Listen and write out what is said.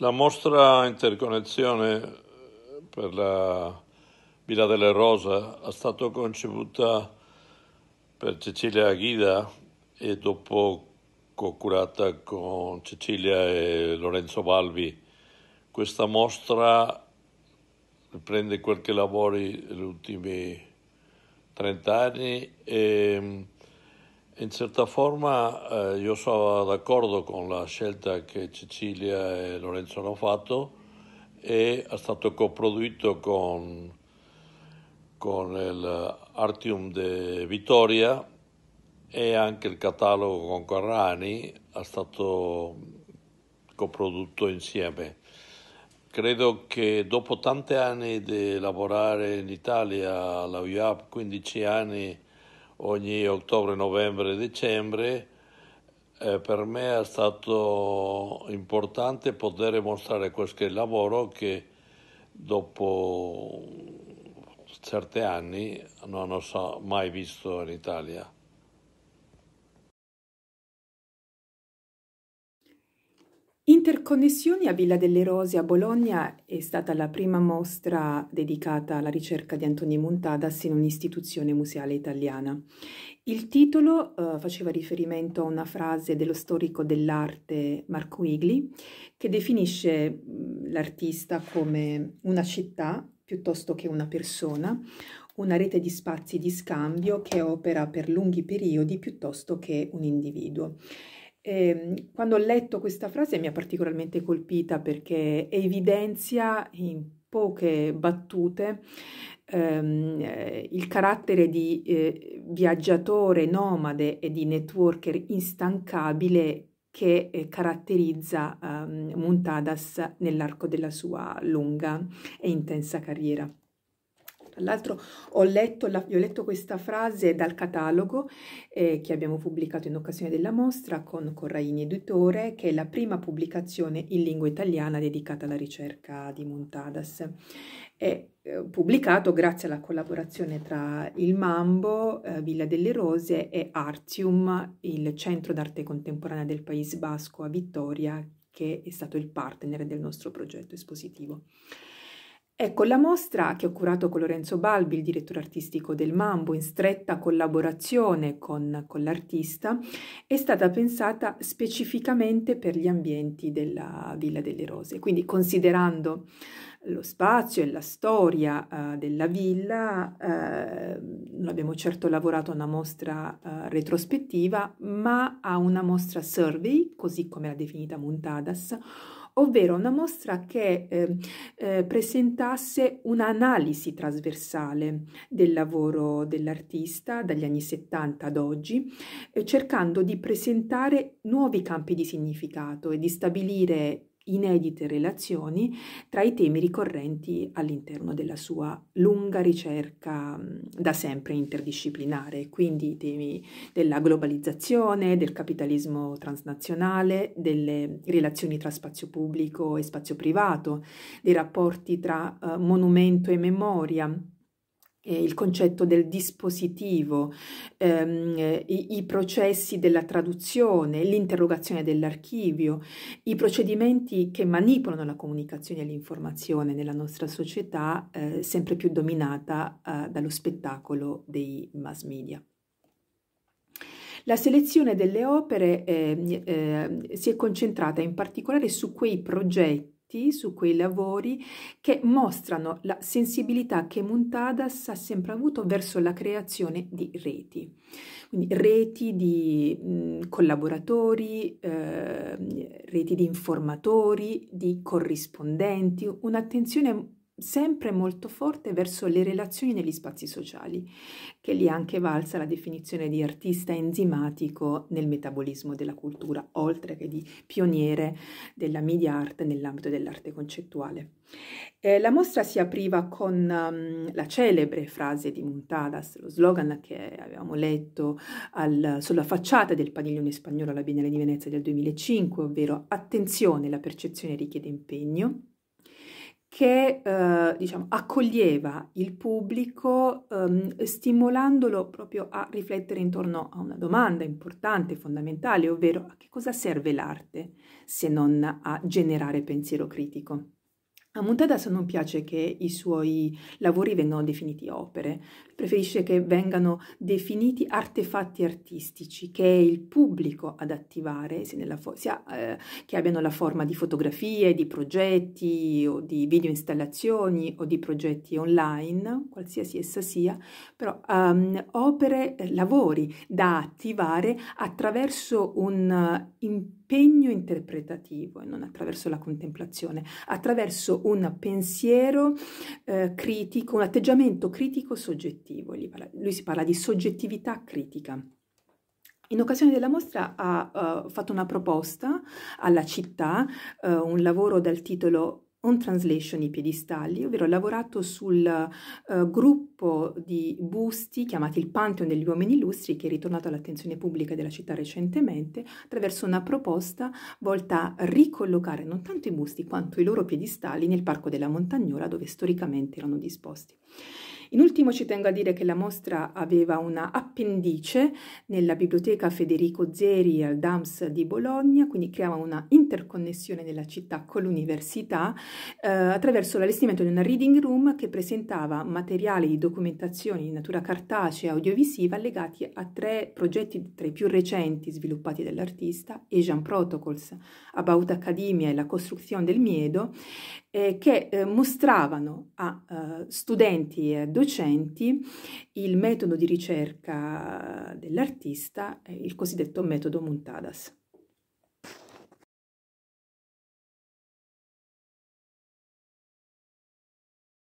La mostra Interconnessione eh, per la Villa delle Rosa è stata concepita per Cecilia Ghida e dopo co-curata con Cecilia e Lorenzo Balbi. Questa mostra riprende qualche lavoro lavori negli ultimi 30 anni e in certa forma eh, io sono d'accordo con la scelta che Cecilia e Lorenzo hanno fatto e è stato coprodotto con, con l'Artium de Vittoria e anche il catalogo con Carrani è stato coprodotto insieme. Credo che dopo tanti anni di lavorare in Italia, la UIAP, 15 anni, ogni ottobre, novembre dicembre, eh, per me è stato importante poter mostrare questo lavoro che dopo certi anni non ho mai visto in Italia. Interconnessioni a Villa delle Rose a Bologna è stata la prima mostra dedicata alla ricerca di Antonio Montadas in un'istituzione museale italiana. Il titolo eh, faceva riferimento a una frase dello storico dell'arte Marco Igli che definisce mm, l'artista come una città piuttosto che una persona, una rete di spazi di scambio che opera per lunghi periodi piuttosto che un individuo. Eh, quando ho letto questa frase mi ha particolarmente colpita perché evidenzia in poche battute ehm, eh, il carattere di eh, viaggiatore, nomade e di networker instancabile che eh, caratterizza ehm, Muntadas nell'arco della sua lunga e intensa carriera. Tra l'altro ho, la, ho letto, questa frase dal catalogo eh, che abbiamo pubblicato in occasione della mostra con Corraini Editore, che è la prima pubblicazione in lingua italiana dedicata alla ricerca di Montadas. È eh, pubblicato grazie alla collaborazione tra il Mambo, eh, Villa delle Rose e Artium, il centro d'arte contemporanea del Paese Basco a Vittoria, che è stato il partner del nostro progetto espositivo. Ecco, la mostra che ho curato con Lorenzo Balbi, il direttore artistico del Mambo, in stretta collaborazione con, con l'artista, è stata pensata specificamente per gli ambienti della Villa delle Rose. Quindi considerando lo spazio e la storia uh, della villa, uh, eh, non abbiamo certo lavorato a una mostra uh, retrospettiva, ma a una mostra survey, così come l'ha definita Montadas, ovvero una mostra che eh, eh, presentasse un'analisi trasversale del lavoro dell'artista dagli anni 70 ad oggi, eh, cercando di presentare nuovi campi di significato e di stabilire inedite relazioni tra i temi ricorrenti all'interno della sua lunga ricerca mm, da sempre interdisciplinare, quindi i temi della globalizzazione, del capitalismo transnazionale, delle relazioni tra spazio pubblico e spazio privato, dei rapporti tra eh, monumento e memoria, il concetto del dispositivo, ehm, i, i, processi della traduzione, l'interrogazione dell'archivio, i procedimenti che manipolano la comunicazione e l'informazione nella nostra società eh, sempre più dominata eh, dallo spettacolo dei mass media. La selezione delle opere ehm, eh, si è concentrata in particolare su quei progetti su quei lavori che mostrano la sensibilità che Muntadas ha sempre avuto verso la creazione di reti, quindi reti di mh, collaboratori, eh, reti di informatori, di corrispondenti, un'attenzione sempre molto forte verso le relazioni negli spazi sociali, che lì è anche valsa la definizione di artista enzimatico nel metabolismo della cultura, oltre che di pioniere della media art nell'ambito dell'arte concettuale. Eh, la mostra si apriva con um, la celebre frase di Muntadas, lo slogan che avevamo letto al, sulla facciata del padiglione spagnolo alla Biennale di Venezia del 2005, ovvero attenzione, la percezione richiede impegno che eh, diciamo, accoglieva il pubblico ehm, stimolandolo proprio a riflettere intorno a una domanda importante, fondamentale, ovvero a che cosa serve l'arte se non a generare pensiero critico. A Muntadas non piace che i suoi lavori vengano definiti opere, preferisce che vengano definiti artefatti artistici, che è il pubblico ad attivare, sia, eh, che abbiano la forma di fotografie, di progetti o di video installazioni o di progetti online, qualsiasi essa sia, però um, opere, eh, lavori da attivare attraverso un eh, impegno interpretativo e non attraverso la contemplazione, attraverso un pensiero eh, critico, un atteggiamento critico soggettivo. Lui si parla di soggettività critica. In occasione della mostra ha uh, fatto una proposta alla città, uh, un lavoro dal titolo on translation i piedistalli, ovvero ho lavorato sul uh, gruppo di busti chiamati il Pantheon degli uomini illustri che è ritornato all'attenzione pubblica della città recentemente attraverso una proposta volta a ricollocare non tanto i busti quanto i loro piedistalli nel Parco della Montagnola dove storicamente erano disposti. In ultimo ci tengo a dire che la mostra aveva una appendice nella biblioteca Federico Zeri al DAMS di Bologna, quindi creava una interconnessione della città con l'università eh, attraverso l'allestimento di una reading room che presentava materiali di documentazione di natura cartacea e audiovisiva legati a tre progetti tra i più recenti sviluppati dall'artista, Asian Protocols, About Academia e la costruzione del miedo, eh, che eh, mostravano a eh, studenti e ad docenti il metodo di ricerca dell'artista, il cosiddetto metodo Muntadas.